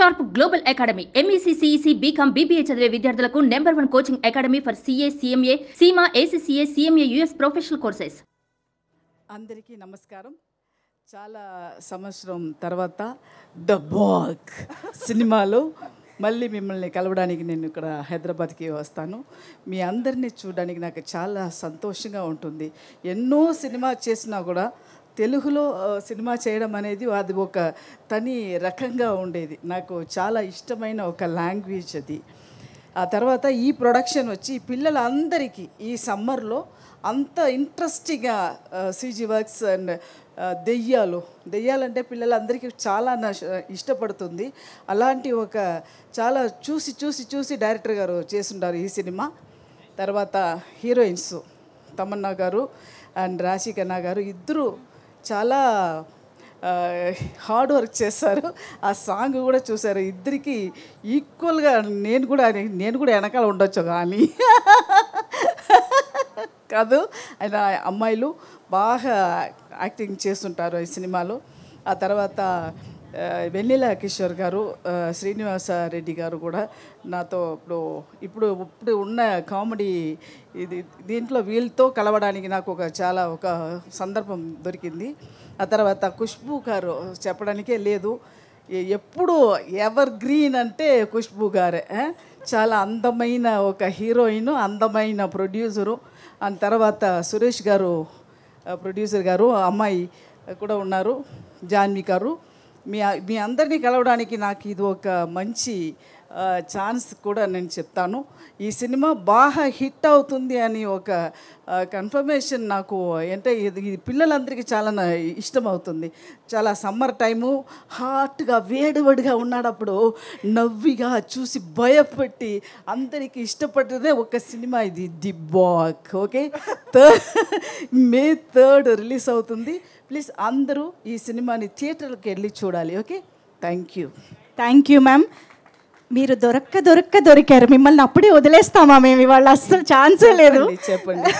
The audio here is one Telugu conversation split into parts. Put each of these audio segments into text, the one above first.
Sharp global academy MEC CEC BCom BBA చదివే విద్యార్థులకు number one coaching academy for CA CMA CMA ACCA CMA US professional courses అందరికీ నమస్కారం చాలా సంవత్సరం తర్వాత ద బాక్ సినిమాలో మళ్ళీ మిమ్మల్ని కలవడానికి నేను ఇక్కడ హైదరాబాద్కి వస్తాను మీ అందరినీ చూడడానికి నాకు చాలా సంతోషంగా ఉంటుంది ఎన్నో సినిమా చేసినా కూడా తెలుగులో సినిమా చేయడం అనేది అది ఒక తని రకంగా ఉండేది నాకు చాలా ఇష్టమైన ఒక లాంగ్వేజ్ అది ఆ తర్వాత ఈ ప్రొడక్షన్ వచ్చి పిల్లలందరికీ ఈ సమ్మర్లో అంత ఇంట్రెస్టింగ్గా సీజీ వర్క్స్ అండ్ దెయ్యాలు దెయ్యాలంటే పిల్లలందరికీ చాలా ఇష్టపడుతుంది అలాంటి ఒక చాలా చూసి చూసి చూసి డైరెక్టర్ గారు చేస్తుంటారు ఈ సినిమా తర్వాత హీరోయిన్స్ తమన్నా గారు అండ్ రాశికన్నా గారు ఇద్దరు చాలా హార్డ్ వర్క్ చేశారు ఆ సాంగ్ కూడా చూశారు ఇద్దరికి ఈక్వల్గా నేను కూడా నేను కూడా వెనకాల ఉండొచ్చు కానీ కాదు ఆయన అమ్మాయిలు బాగా యాక్టింగ్ చేస్తుంటారు ఈ సినిమాలో ఆ తర్వాత వెన్నెల కిషోర్ గారు శ్రీనివాసరెడ్డి గారు కూడా నాతో ఇప్పుడు ఇప్పుడు ఇప్పుడు ఉన్న కామెడీ ఇది దీంట్లో వీళ్ళతో కలవడానికి నాకు ఒక చాలా ఒక సందర్భం దొరికింది ఆ తర్వాత ఖుష్బూ గారు చెప్పడానికే లేదు ఎప్పుడు ఎవర్ గ్రీన్ అంటే ఖుష్బూ గారే చాలా అందమైన ఒక హీరోయిన్ అందమైన ప్రొడ్యూసరు అండ్ తర్వాత సురేష్ గారు ప్రొడ్యూసర్ గారు అమ్మాయి కూడా ఉన్నారు జాన్వి గారు మీ మీ అందరినీ కలవడానికి నాకు ఇది ఒక మంచి ఛాన్స్ కూడా నేను చెప్తాను ఈ సినిమా బాగా హిట్ అవుతుంది అని ఒక కన్ఫర్మేషన్ నాకు అంటే ఇది పిల్లలందరికీ చాలా ఇష్టం అవుతుంది చాలా సమ్మర్ టైము హాట్గా వేడివడిగా ఉన్నాడప్పుడు నవ్విగా చూసి భయపెట్టి అందరికీ ఇష్టపడేదే ఒక సినిమా ఇది the Baak okay third May third release అవుతుంది ప్లీజ్ అందరూ ఈ సినిమాని థియేటర్కి వెళ్ళి చూడాలి okay thank you thank you ma'am మీరు దొరక్క దొరక్క దొరికారు మిమ్మల్ని అప్పుడే వదిలేస్తామా మేము ఇవాళ అస్సలు ఛాన్సే లేదు చెప్పండి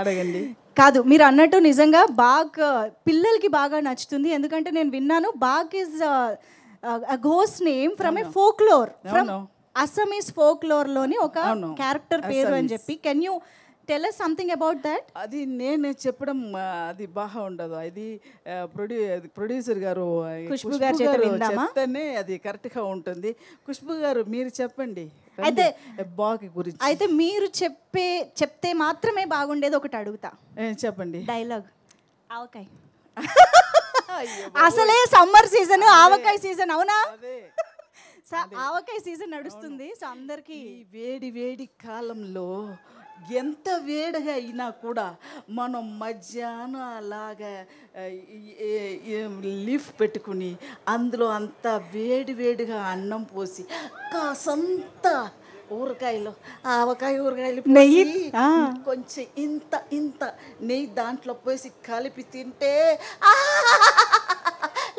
అడగండి కాదు మీరు అన్నట్టు నిజంగా బాగ్ పిల్లలకి బాగా నచ్చుతుంది ఎందుకంటే నేను విన్నాను బాగ్ ఈజ్ ఘోస్ name from a folklore from lore ఫోక్లోర్లోని ఒక క్యారెక్టర్ పేరు అని చెప్పి can you tell us something about that అది నేను చెప్పడం అది బాగా ఉండదు అది ప్రొడ్యూ ప్రొడ్యూసర్ గారు ఖుష్బు గారు చెప్తేనే అది కరెక్ట్గా ఉంటుంది ఖుష్బు గారు మీరు చెప్పండి అయితే బాగ్ గురించి అయితే మీరు చెప్పే చెప్తే మాత్రమే బాగుండేది ఒకటి అడుగుతా చెప్పండి డైలాగ్ ఆవకాయ అసలే సమ్మర్ సీజన్ ఆవకాయ సీజన్ అవునా ఆవకాయ సీజన్ నడుస్తుంది సో అందరికీ వేడి వేడి కాలంలో ఎంత వేడిగా అయినా కూడా మనం మధ్యాహ్నం అలాగా లీఫ్ పెట్టుకుని అందులో అంత వేడి వేడిగా అన్నం పోసి కాసంత ఊరకాయలు ఆవకాయ ఊరకాయలు నెయ్యి కొంచెం ఇంత ఇంత నెయ్యి దాంట్లో పోసి కలిపి తింటే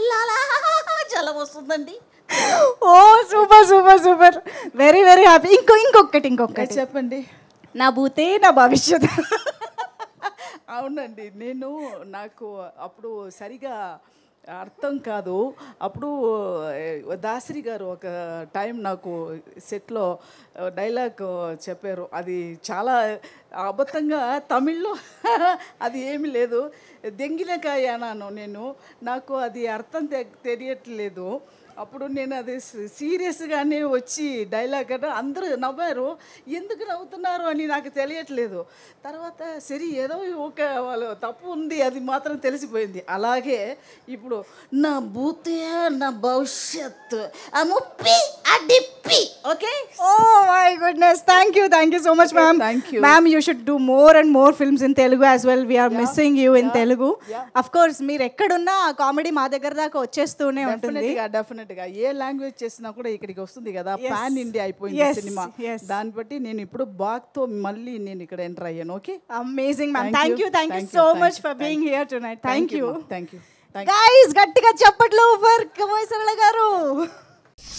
లాలా జలం వస్తుందండి oh super super super very very happy ఇంకో ఇంకొకటి ఇంకొకటి చెప్పండి నా భూతే నా భవిష్యత్ అవునండి నేను నాకు అప్పుడు సరిగా అర్థం కాదు అప్పుడు దాసరి గారు ఒక టైం నాకు సెట్లో డైలాగ్ చెప్పారు అది చాలా అబద్ధంగా తమిళ్లో అది ఏమి లేదు అన్నాను నేను నాకు అది అర్థం తెలియట్లేదు అప్పుడు నేను అది సీరియస్గానే వచ్చి డైలాగ్ కదా అందరూ నవ్వారు ఎందుకు నవ్వుతున్నారు అని నాకు తెలియట్లేదు తర్వాత సరి ఏదో ఒక వాళ్ళు తప్పు ఉంది అది మాత్రం తెలిసిపోయింది అలాగే ఇప్పుడు నా భూతయ నా భవిష్యత్ ఆ ముప్పి at okay oh Okay? Oh my goodness. Thank you. Thank you so much, ma'am. Thank you. Ma'am, you should do more and more films in Telugu as well. We are yeah. missing you in yeah. మీరు ఎక్కడున్నా ఆ కామెడీ మా దగ్గర దాకా వచ్చేస్తూనే ఉంటుంది డెఫినెట్గా ఏ లాంగ్వేజ్ చేసినా కూడా ఇక్కడికి వస్తుంది కదా పాన్ ఇండియా అయిపోయింది సినిమా దాన్ని బట్టి నేను ఇప్పుడు బాక్ తో మళ్ళీ నేను ఇక్కడ ఎంటర్ అయ్యాను okay amazing ma'am thank you thank you so much for being here tonight thank you thank you guys గట్టిగా చప్పట్లు ఫర్ కమోయ్ సరళ గారు